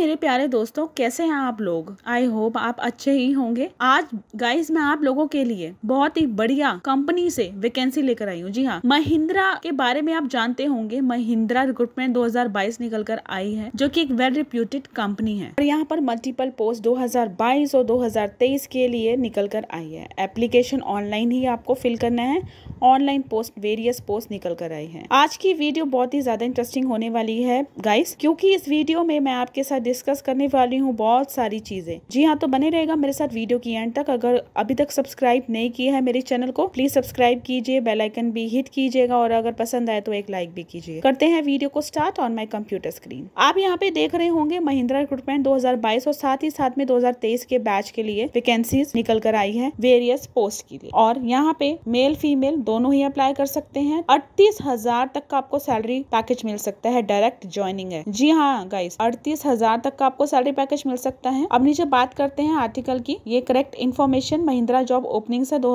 मेरे प्यारे दोस्तों कैसे हैं आप लोग आई होप आप अच्छे ही होंगे आज गाइस मैं आप लोगों के लिए बहुत ही बढ़िया कंपनी से वैकेंसी लेकर आई हूँ जी हाँ महिंद्रा के बारे में आप जानते होंगे महिंद्रा रिक्रूटमेंट 2022 निकल कर आई है जो की एक वेल रिप्यूटेड कंपनी है और यहाँ पर मल्टीपल पोस्ट दो और दो के लिए निकल कर आई है एप्लीकेशन ऑनलाइन ही आपको फिल करना है ऑनलाइन पोस्ट वेरियस पोस्ट निकल कर आई है आज की वीडियो बहुत ही ज्यादा इंटरेस्टिंग होने वाली है गाइस क्योंकि इस वीडियो में मैं आपके साथ डिस्कस करने वाली हूँ बहुत सारी चीजें जी हाँ तो बने रहेगा मेरे साथ वीडियो की एंड तक अगर अभी तक सब्सक्राइब नहीं किया है मेरे चैनल को प्लीज सब्सक्राइब कीजिए बेलाइकन भी हिट कीजिएगा और अगर पसंद आए तो एक लाइक भी कीजिए करते हैं वीडियो को start on my computer screen आप यहाँ पे देख रहे होंगे महिंद्रा रिक्रूटमेंट दो और साथ ही साथ में दो के बैच के लिए वेकेंसी निकल कर आई है वेरियस पोस्ट के लिए और यहाँ पे मेल फीमेल दोनों ही अप्लाई कर सकते हैं अड़तीस हजार तक का आपको सैलरी पैकेज मिल सकता है डायरेक्ट ज्वाइनिंग है जी हाँ गाइस अड़तीस हजार तक का आपको सैलरी पैकेज मिल सकता है अब नीचे बात करते हैं आर्टिकल की ये correct information Mahindra job opening है दो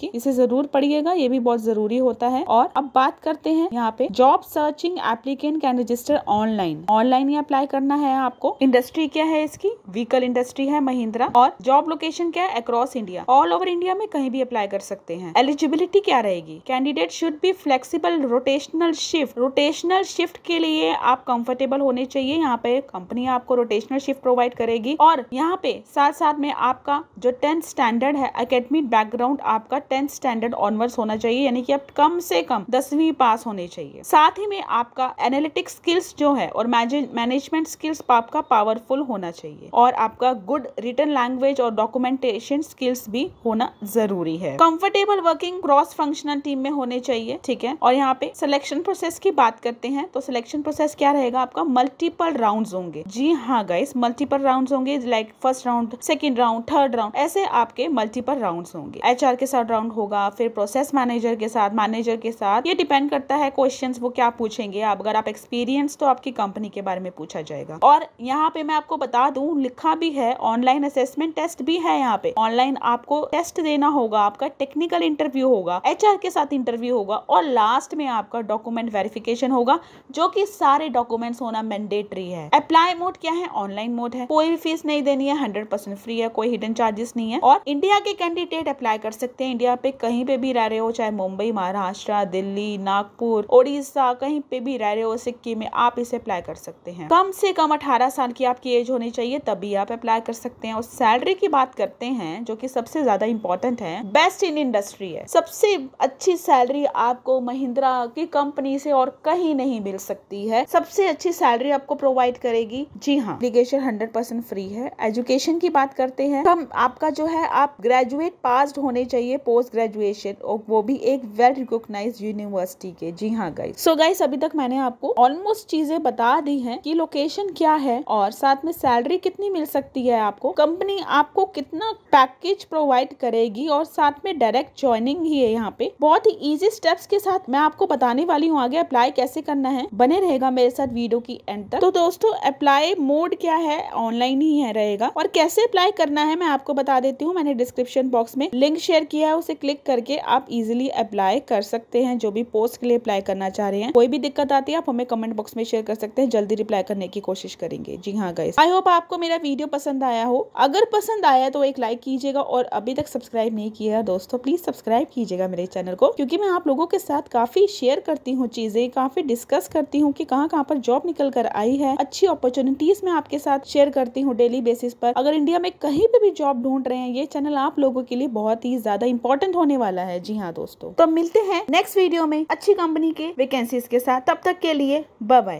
की इसे जरूर पढ़िएगा ये भी बहुत जरूरी होता है और अब बात करते हैं यहाँ पे job searching applicant can register online online ही अप्लाई करना है आपको इंडस्ट्री क्या है इसकी व्हीकल इंडस्ट्री है महिंद्रा और जॉब लोकेशन क्या है across India all over India में कहीं भी अप्लाई कर सकते हैं एलिजिबिलिटी क्या क्या रहेगी candidate should be flexible rotational shift rotational shift के लिए आप कंफर्टेबल होने चाहिए यहाँ पे कंपनी आपको रोटेशनल शिफ्ट प्रोवाइड करेगी और यहाँ पे साथ साथ में आपका जो टेंथ स्टैंडर्ड है अकेडमिक बैकग्राउंड आपका टेंथ स्टैंडर्ड ऑनवर्स होना चाहिए यानी कि आप कम से कम दसवीं पास होने चाहिए साथ ही में आपका एनालिटिक स्किल्स जो है और मैनेजमेंट स्किल्स आपका पावरफुल होना चाहिए और आपका गुड रिटर्न लैंग्वेज और डॉक्यूमेंटेशन स्किल्स भी होना जरूरी है comfortable working cross functional team में होने चाहिए ठीक है और यहाँ पे सिलेक्शन प्रोसेस की बात करते हैं तो सिलेक्शन प्रोसेस क्या रहेगा आपका मल्टीपल राउंड होंगे जी हाँ गाइस मल्टीपल राउंड होंगे like first round second round third round ऐसे आपके मल्टीपल राउंड होंगे एच के साथ राउंड होगा फिर प्रोसेस मैनेजर के साथ मैनेजर के साथ ये डिपेंड करता है क्वेश्चन वो क्या पूछेंगे आप अगर आप एक्सपीरियंस तो आपकी कंपनी के बारे में पूछा जाएगा और यहाँ पे मैं आपको बता दू लिखा भी है ऑनलाइन असेसमेंट टेस्ट भी है यहाँ पे ऑनलाइन आपको टेस्ट देना होगा आपका टेक्निकल इंटरव्यू होगा एचआर के साथ इंटरव्यू होगा और लास्ट में आपका डॉक्यूमेंट वेरिफिकेशन होगा जो कि सारे डॉक्यूमेंट्स होना मैंडेटरी है अप्लाई मोड क्या है ऑनलाइन मोड है कोई भी फीस नहीं देनी है हंड्रेड परसेंट फ्री है कोई हिडन चार्जेस नहीं है और इंडिया के कैंडिडेट अप्लाई कर सकते हैं इंडिया पे कहीं पे भी रह रहे हो चाहे मुंबई महाराष्ट्र दिल्ली नागपुर ओडिशा कहीं पे भी रह रहे हो सिक्किम में आप इसे अप्लाई कर सकते हैं कम से कम अठारह साल की आपकी एज होनी चाहिए तभी आप अप्लाई कर सकते हैं और सैलरी की बात करते हैं जो की सबसे ज्यादा इंपॉर्टेंट है बेस्ट इन इंडस्ट्री है सबसे अच्छी सैलरी आपको महिंद्रा की कंपनी से और कहीं नहीं मिल सकती है सबसे अच्छी सैलरी आपको प्रोवाइड करेगी जी हाँ एप्लीकेशन हंड्रेड परसेंट फ्री है एजुकेशन की बात करते हैं कम आपका जो है आप ग्रेजुएट पास होने चाहिए पोस्ट ग्रेजुएशन और वो भी एक वेल रिकोगनाइज यूनिवर्सिटी के जी हाँ गाइज सो गाइज अभी तक मैंने आपको ऑलमोस्ट चीजें बता दी है की लोकेशन क्या है और साथ में सैलरी कितनी मिल सकती है आपको कंपनी आपको कितना पैकेज प्रोवाइड करेगी और साथ में डायरेक्ट ज्वाइनिंग ही है यहाँ यहाँ पे बहुत ही इजी स्टेप्स के साथ मैं आपको बताने वाली हूँ आगे अप्लाई कैसे करना है बने रहेगा मेरे साथ वीडियो की एंड तक तो दोस्तों अप्लाई मोड क्या है ऑनलाइन ही है रहेगा और कैसे अप्लाई करना है मैं आपको बता देती हूँ मैंने डिस्क्रिप्शन बॉक्स में लिंक शेयर किया है उसे क्लिक करके आप इजिली अप्लाई कर सकते हैं जो भी पोस्ट के लिए अप्लाई करना चाह रहे हैं कोई भी दिक्कत आती है आप हमें कमेंट बॉक्स में शेयर कर सकते हैं जल्दी रिप्लाई करने की कोशिश करेंगे जी हाँ गाइस आई होप आपको मेरा वीडियो पसंद आया हो अगर पसंद आया तो एक लाइक कीजिएगा और अभी तक सब्सक्राइब नहीं किया दोस्तों प्लीज सब्सक्राइब कीजिएगा मेरे चैनल को क्योंकि मैं आप लोगों के साथ काफी शेयर करती हूँ चीजें काफी डिस्कस करती हूँ कि कहाँ कहाँ पर जॉब निकल कर आई है अच्छी अपॉर्चुनिटीज मैं आपके साथ शेयर करती हूँ डेली बेसिस पर अगर इंडिया में कहीं पे भी जॉब ढूंढ रहे हैं ये चैनल आप लोगों के लिए बहुत ही ज्यादा इंपॉर्टेंट होने वाला है जी हाँ दोस्तों तो मिलते हैं नेक्स्ट वीडियो में अच्छी कंपनी के वैकेंसीज के साथ तब तक के लिए बाय